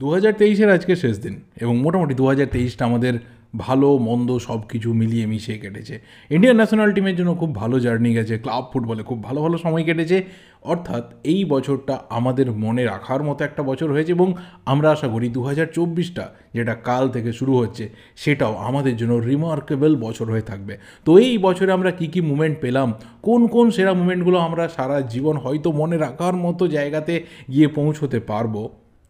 দু হাজার তেইশের আজকে শেষ দিন এবং মোটামুটি দু হাজার তেইশটা আমাদের ভালো মন্দ সব কিছু মিলিয়ে মিশিয়ে কেটেছে ইন্ডিয়ান ন্যাশনাল টিমের জন্য খুব ভালো জার্নি গেছে ক্লাব ফুটবলে খুব ভালো ভালো সময় কেটেছে অর্থাৎ এই বছরটা আমাদের মনে রাখার মতো একটা বছর হয়েছে এবং আমরা আশা করি দু হাজার চব্বিশটা যেটা কাল থেকে শুরু হচ্ছে সেটাও আমাদের জন্য রিমার্কেবল বছর হয়ে থাকবে তো এই বছরে আমরা কী কী মুমেন্ট পেলাম কোন কোন সেরা মুমেন্টগুলো আমরা সারা জীবন হয়তো মনে রাখার মতো জায়গাতে গিয়ে পৌঁছতে পারবো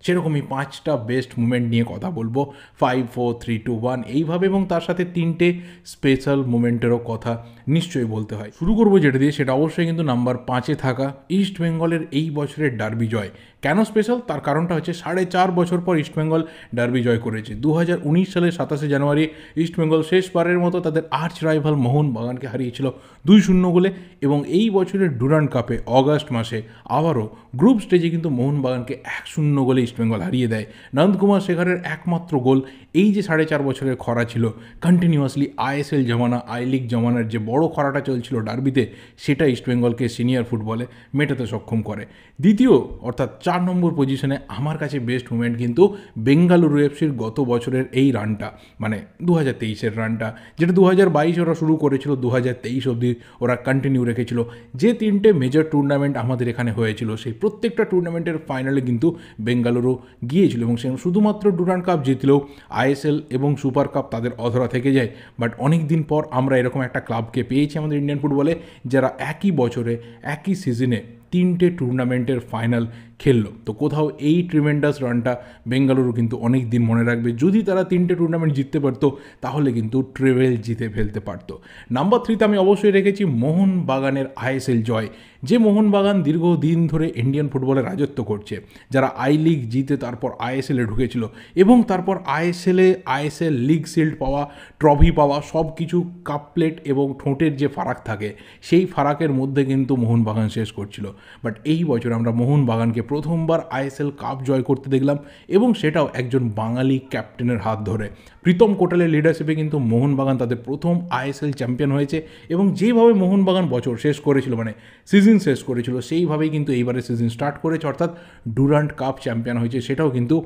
সেরকমই পাঁচটা বেস্ট মুমেন্ট নিয়ে কথা বলবো five four three two one এইভাবে এবং তার সাথে তিনটে স্পেশাল মুমেন্টেরও কথা নিশ্চয়ই বলতে হয় শুরু করবো যেটা দিয়ে সেটা অবশ্যই কিন্তু নাম্বার পাঁচে থাকা ইস্ট বেঙ্গলের এই বছরের ডার্বি জয় কেন স্পেশাল তার কারণটা হচ্ছে সাড়ে চার বছর পর ইস্টবেঙ্গল ডার্বি জয় করেছে দু হাজার উনিশ সালের সাতাশে জানুয়ারি ইস্টবেঙ্গল শেষবারের মতো তাদের আর্চ রাইভাল মোহন বাগানকে হারিয়েছিল দুই শূন্য গোলে এবং এই বছরের ডুরান্ড কাপে অগাস্ট মাসে আবারও গ্রুপ স্টেজে কিন্তু মোহনবাগানকে এক শূন্য গোলে ইস্টবেঙ্গল হারিয়ে দেয় নন্দকুমার শেখরের একমাত্র গোল এই যে সাড়ে চার বছরের খরা ছিল কন্টিনিউয়াসলি আইএসএল জমানা আই লিগ জমানার যে বড় খরাটা চলছিল ডার্বিতে সেটা ইস্টবেঙ্গলকে সিনিয়র ফুটবলে মেটাতে সক্ষম করে দ্বিতীয় অর্থাৎ চার নম্বর পজিশনে আমার কাছে বেস্ট মুমেন্ট কিন্তু বেঙ্গালুরু এফসির গত বছরের এই রানটা মানে দু হাজার তেইশের রানটা যেটা দু হাজার ওরা শুরু করেছিল দু হাজার তেইশ অবধি ওরা কন্টিনিউ রেখেছিল যে তিনটে মেজর টুর্নামেন্ট আমাদের এখানে হয়েছিল সেই প্রত্যেকটা টুর্নামেন্টের ফাইনালে কিন্তু বেঙ্গালুরু আবারও গিয়েছিল এবং সেখানে শুধুমাত্র ডুরান কাপ জিতলেও আইএসএল এবং সুপার কাপ তাদের অধরা থেকে যায় বাট অনেক দিন পর আমরা এরকম একটা ক্লাবকে পেয়েছি আমাদের ইন্ডিয়ান ফুটবলে যারা একই বছরে একই সিজনে তিনটে টুর্নামেন্টের ফাইনাল খেললো তো কোথাও এই ট্রিমেন্ডাস রানটা বেঙ্গালুরু কিন্তু অনেক দিন মনে রাখবে যদি তারা তিনটে টুর্নামেন্ট জিততে পারতো তাহলে কিন্তু ট্রেভেল জিতে ফেলতে পারত নাম্বার থ্রিতে আমি অবশ্যই রেখেছি মোহন বাগানের আইএসএল জয় যে মোহনবাগান দীর্ঘদিন ধরে ইন্ডিয়ান ফুটবলে রাজত্ব করছে যারা আই লিগ জিতে তারপর আইএসএলে ঢুকেছিল এবং তারপর আইএসএলে আইএসএল লিগ সিল্ড পাওয়া ট্রফি পাওয়া সব কিছু কাপ প্লেট এবং ঠোঁটের যে ফারাক থাকে সেই ফারাকের মধ্যে কিন্তু মোহনবাগান শেষ করছিল বাট এই বছর আমরা মোহনবাগানকে প্রথমবার আইএসএল কাপ জয় করতে দেখলাম এবং সেটাও একজন বাঙালি ক্যাপ্টেনের হাত ধরে প্রীতম কোটালের লিডারশিপে কিন্তু মোহনবাগান তাদের প্রথম আইএসএল চ্যাম্পিয়ন হয়েছে এবং যেভাবে মোহনবাগান বছর শেষ করেছিল মানে সিজন শেষ করেছিল সেইভাবেই কিন্তু এইবারে সিজন স্টার্ট করেছে অর্থাৎ ডুরান্ট কাপ চ্যাম্পিয়ন হয়েছে সেটাও কিন্তু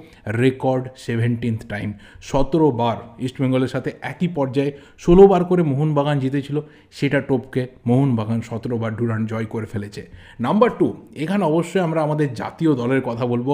রেকর্ড সেভেন্টিন্থ টাইম সতেরো বার ইস্টবেঙ্গলের সাথে একই পর্যায়ে ষোলো বার করে মোহনবাগান জিতেছিল সেটা টোপকে মোহনবাগান সতেরো বার ডুরান্ট জয় করে ফেলেছে নাম্বার টু এখানে অবশ্যই আমরা আমাদের যা জাতীয় দলের কথা বলবো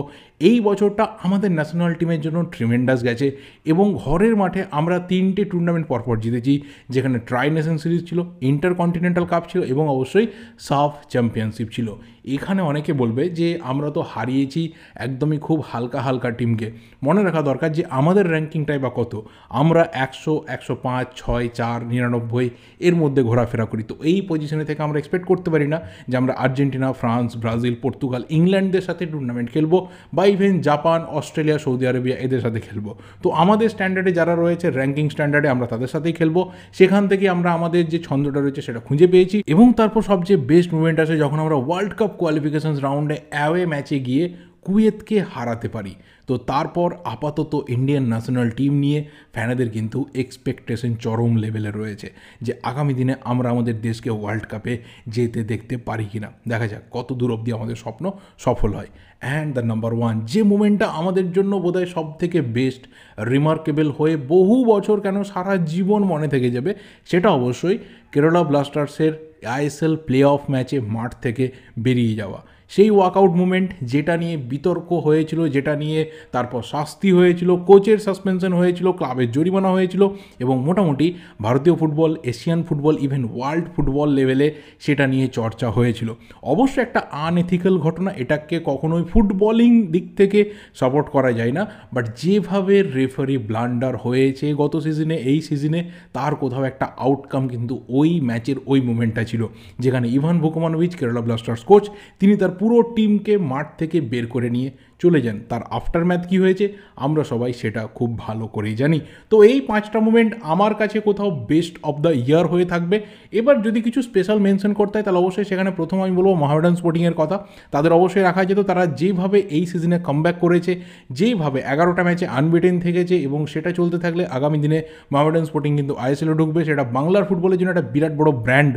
এই বছরটা আমাদের ন্যাশনাল টিমের জন্য ট্রিমেন্ডাস গেছে এবং ঘরের মাঠে আমরা তিনটে টুর্নামেন্ট পরপর জিতেছি যেখানে ট্রাই নেশন সিরিজ ছিল ইন্টারকন্টিনেন্টাল কাপ ছিল এবং অবশ্যই সাফ চ্যাম্পিয়নশিপ ছিল এখানে অনেকে বলবে যে আমরা তো হারিয়েছি একদমই খুব হালকা হালকা টিমকে মনে রাখা দরকার যে আমাদের র্যাঙ্কিংটাই বা কত আমরা একশো একশো পাঁচ ছয় চার নিরানব্বই এর মধ্যে ঘোরাফেরা করি তো এই পজিশনে থেকে আমরা এক্সপেক্ট করতে পারি না যে আমরা আর্জেন্টিনা ফ্রান্স ব্রাজিল পর্তুগাল ইংল্যান্ডদের সাথে টুর্নামেন্ট খেলবো বা even Japan Australia Saudi Arabia এদের সাথে খেলবো তো আমাদের স্ট্যান্ডার্ডে যারা রয়েছে র্যাঙ্কিং স্ট্যান্ডার্ডে আমরা তাদের সাথেই খেলবো সেখান থেকে আমরা আমাদের যে ছন্দটা রয়েছে সেটা খুঁজে পেয়েছি এবং তারপর সবচেয়ে বেস্ট মুভমেন্ট আছে যখন আমরা ওয়ার্ল্ড কাপ কোয়ালিফিকেশন রাউন্ডে অ্যাওয়ে ম্যাচে গিয়ে কুয়েতকে হারাতে পারি তো তারপর আপাতত ইন্ডিয়ান ন্যাশনাল টিম নিয়ে ফ্যানেদের কিন্তু এক্সপেকটেশন চরম লেভেলে রয়েছে যে আগামী দিনে আমরা আমাদের দেশকে ওয়ার্ল্ড কাপে যেতে দেখতে পারি কি না দেখা যাক কত দূর অবধি আমাদের স্বপ্ন সফল হয় অ্যান্ড দ্য নাম্বার ওয়ান যে মুমেন্টটা আমাদের জন্য বোধহয় সব থেকে বেস্ট রিমার্কেবল হয়ে বহু বছর কেন সারা জীবন মনে থেকে যাবে সেটা অবশ্যই কেরালা ব্লাস্টার্সের আইএসএল প্লে অফ ম্যাচে মাঠ থেকে বেরিয়ে যাওয়া সেই ওয়াকআউট মুভমেন্ট যেটা নিয়ে বিতর্ক হয়েছিল যেটা নিয়ে তারপর শাস্তি হয়েছিল কোচের সাসপেনশন হয়েছিল ক্লাবের জরিমানা হয়েছিল এবং মোটামুটি ভারতীয় football Asian football even world football লেভেলে সেটা নিয়ে চর্চা হয়েছিল অবশ্য একটা আনএথিক্যাল ঘটনা এটাকে কখনোই ফুটবলিং দিক থেকে সাপোর্ট করা যায় না বাট যেভাবে রেফারি ব্লান্ডার হয়েছে গত সিজনে এই সিজনে তার কোথাও একটা আউটকাম কিন্তু ওই ম্যাচের ওই মুভমেন্টটা ছিল যেখানে Ivan Vukomanovic Kerala Blasters coach তিনি তার পুরো টিমকে মাঠ থেকে বের করে নিয়ে চলে যান তার আফটার ম্যাথ কী হয়েছে আমরা সবাই সেটা খুব ভালো করেই জানি তো এই পাঁচটা মুভমেন্ট আমার কাছে কোথাও বেস্ট অফ দ্য ইয়ার হয়ে থাকবে এবার যদি কিছু স্পেশাল মেনশন করতে হয় তাহলে অবশ্যই সেখানে প্রথম আমি বলবো মহামেডান স্পোর্টিংয়ের কথা তাদের অবশ্যই রাখা যেত তারা যেভাবে এই সিজনে কাম করেছে যেভাবে এগারোটা ম্যাচে আনবিটেন থেকেছে এবং সেটা চলতে থাকলে আগামী দিনে মহামেডান স্পোর্টিং কিন্তু আইএসএলে ঢুকবে সেটা বাংলার ফুটবলের জন্য একটা বিরাট বড় ব্র্যান্ড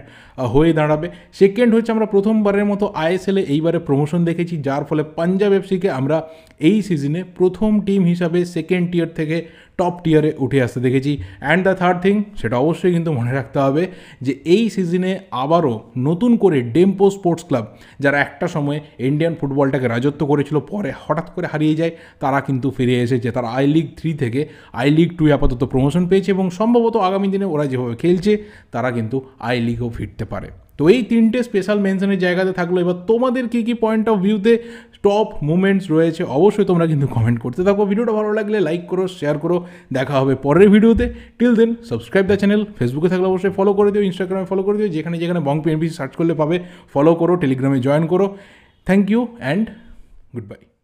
হয়ে দাঁড়াবে সেকেন্ড হচ্ছে আমরা প্রথমবারের মতো আইএসএলে এইবারে প্রমোশন দেখেছি যার ফলে পাঞ্জাব এফসিকে আমরা এই সিজনে প্রথম টিম হিসাবে সেকেন্ড টিয়ার থেকে টপ টিয়ারে উঠে আসতে দেখেছি অ্যান্ড দ্য থার্ড থিং সেটা অবশ্যই কিন্তু মনে রাখতে হবে যে এই সিজনে আবারও নতুন করে ডেম্পো স্পোর্টস ক্লাব যারা একটা সময়ে ইন্ডিয়ান ফুটবলটাকে রাজত্ব করেছিল পরে হঠাৎ করে হারিয়ে যায় তারা কিন্তু ফিরে এসেছে তারা আই লিগ থ্রি থেকে আই লিগ টু আপাতত প্রমোশন পেয়েছে এবং সম্ভবত আগামী দিনে ওরা যেভাবে খেলছে তারা কিন্তু আই লিগও ফিরতে পারে তো এই তিনটে স্পেশাল মেনশনের জায়গাতে থাকলো এবার তোমাদের কী কী পয়েন্ট অফ ভিউতে টপ মুমেন্টস রয়েছে অবশ্যই তোমরা কিন্তু কমেন্ট করতে থাকো ভিডিওটা ভালো লাগলে লাইক করো শেয়ার করো দেখা হবে পরের ভিডিওতে till then subscribe the channel ফেসবুকে থাকলে অবশ্যই ফলো করে দিও ইনস্টাগ্রামে ফলো করে দিও যেখানে যেখানে বং পিএনপি সার্চ করলে পাবে ফলো করো টেলিগ্রামে জয়েন করো thank you and good by